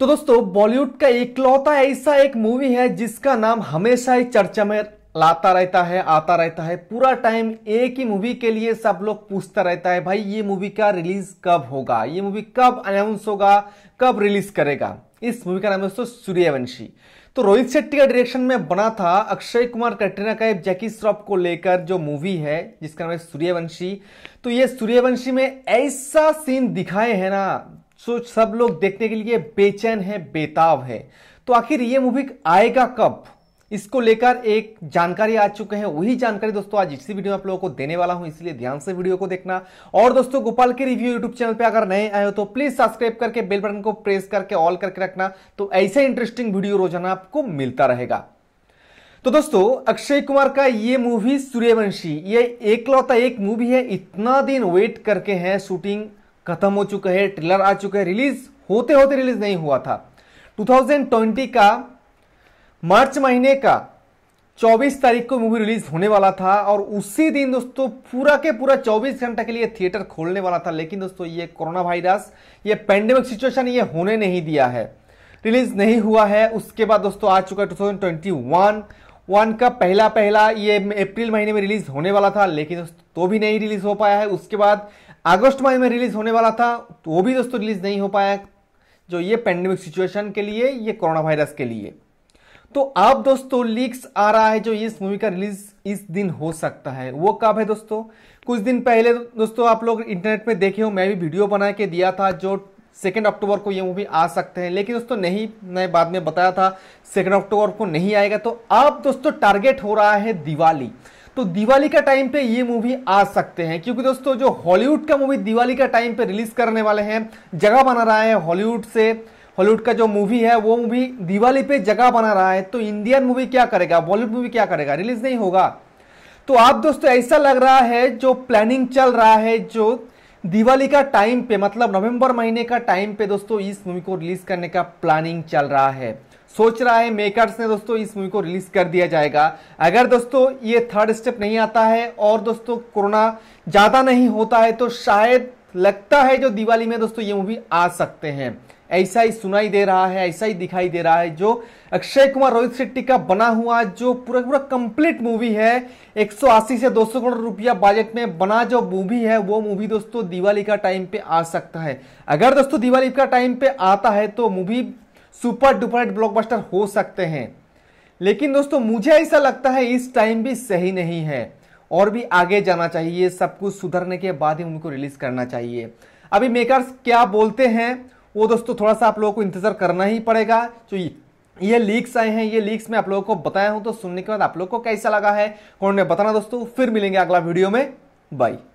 तो दोस्तों बॉलीवुड का इकलौता ऐसा एक मूवी है जिसका नाम हमेशा ही चर्चा में लाता रहता है आता रहता है पूरा टाइम एक ही मूवी के लिए सब लोग पूछता रहता है भाई ये मूवी का रिलीज कब होगा ये मूवी कब अनाउंस होगा कब रिलीज करेगा इस मूवी का नाम है दोस्तों सूर्यवंशी तो रोहित शेट्टी का डायरेक्शन में बना था अक्षय कुमार कटरीना का जैकी श्रॉफ को लेकर जो मूवी है जिसका नाम है सूर्यवंशी तो ये सूर्यवंशी में ऐसा सीन दिखाए है ना सो सब लोग देखने के लिए बेचैन है बेताब है तो आखिर ये मूवी आएगा कब इसको लेकर एक जानकारी आ चुके हैं वही जानकारी दोस्तों आज इसी वीडियो में आप लोगों को देने वाला हूं इसलिए ध्यान से वीडियो को देखना और दोस्तों गोपाल के रिव्यू यूट्यूब चैनल पे अगर नए आए हो तो प्लीज सब्सक्राइब करके बेल बटन को प्रेस करके ऑल करके रखना तो ऐसे इंटरेस्टिंग वीडियो रोजाना आपको मिलता रहेगा तो दोस्तों अक्षय कुमार का ये मूवी सूर्यवंशी ये एकलौता एक मूवी है इतना दिन वेट करके है शूटिंग खत्म हो चुके हैं ट्रेलर आ चुके हैं रिलीज होते होते रिलीज नहीं हुआ था 2020 का मार्च महीने का 24 तारीख को मूवी रिलीज होने वाला था और उसी दिन दोस्तों पूरा के पूरा 24 घंटा के लिए थिएटर खोलने वाला था लेकिन दोस्तों ये कोरोना वायरस ये पेंडेमिक सिचुएशन ये होने नहीं दिया है रिलीज नहीं हुआ है उसके बाद दोस्तों आ चुका है टू वन का पहला पहला ये अप्रैल महीने में रिलीज होने वाला था लेकिन तो भी नहीं रिलीज हो पाया है उसके बाद अगस्त महीने में रिलीज होने वाला था तो वो भी दोस्तों रिलीज नहीं हो पाया जो ये पेंडेमिक सिचुएशन के लिए ये कोरोना वायरस के लिए तो अब दोस्तों लीक्स आ रहा है जो इस मूवी का रिलीज इस दिन हो सकता है वो कब है दोस्तों कुछ दिन पहले दोस्तों आप लोग इंटरनेट में देखे हो मैं भी वीडियो बना के दिया था जो सेकेंड अक्टूबर को ये मूवी आ सकते हैं लेकिन दोस्तों नहीं मैं बाद में बताया था सेकेंड अक्टूबर को नहीं आएगा तो अब दोस्तों टारगेट हो रहा है दिवाली तो दिवाली का टाइम पे ये मूवी आ सकते हैं क्योंकि दोस्तों जो हॉलीवुड का मूवी दिवाली का टाइम पे रिलीज करने वाले हैं जगह बना रहा है हॉलीवुड से हॉलीवुड का जो मूवी है वो मूवी दिवाली पे जगह बना रहा है तो इंडियन मूवी क्या करेगा बॉलीवुड मूवी क्या करेगा रिलीज नहीं होगा तो आप दोस्तों ऐसा लग रहा है जो प्लानिंग चल रहा है जो दिवाली का टाइम पे मतलब नवंबर महीने का टाइम पे दोस्तों इस मूवी को रिलीज करने का प्लानिंग चल रहा है सोच रहा है मेकर्स ने दोस्तों इस मूवी को रिलीज कर दिया जाएगा अगर दोस्तों ये थर्ड स्टेप नहीं आता है और दोस्तों कोरोना ज़्यादा नहीं होता है तो शायद लगता है जो दिवाली में दोस्तों ये मूवी आ सकते हैं ऐसा ही सुनाई दे रहा है ऐसा ही दिखाई दे रहा है जो अक्षय कुमार रोहित शेट्टी का बना हुआ जो पूरा पूरा कंप्लीट मूवी है 180 से 200 करोड़ रुपया बजट में बना जो मूवी है वो मूवी दोस्तों दिवाली का टाइम पे आ सकता है अगर दोस्तों दिवाली का टाइम पे आता है तो मूवी सुपर डुपर ब्लॉकबस्टर हो सकते हैं लेकिन दोस्तों मुझे ऐसा लगता है इस टाइम भी सही नहीं है और भी आगे जाना चाहिए सब कुछ सुधरने के बाद ही उनको रिलीज करना चाहिए अभी मेकर्स क्या बोलते हैं वो दोस्तों थोड़ा सा आप लोगों को इंतज़ार करना ही पड़ेगा जो तो ये लीक्स आए हैं ये लीक्स मैं आप लोगों को बताया हूं तो सुनने के बाद आप लोगों को कैसा लगा है कौन ने बताना दोस्तों फिर मिलेंगे अगला वीडियो में बाई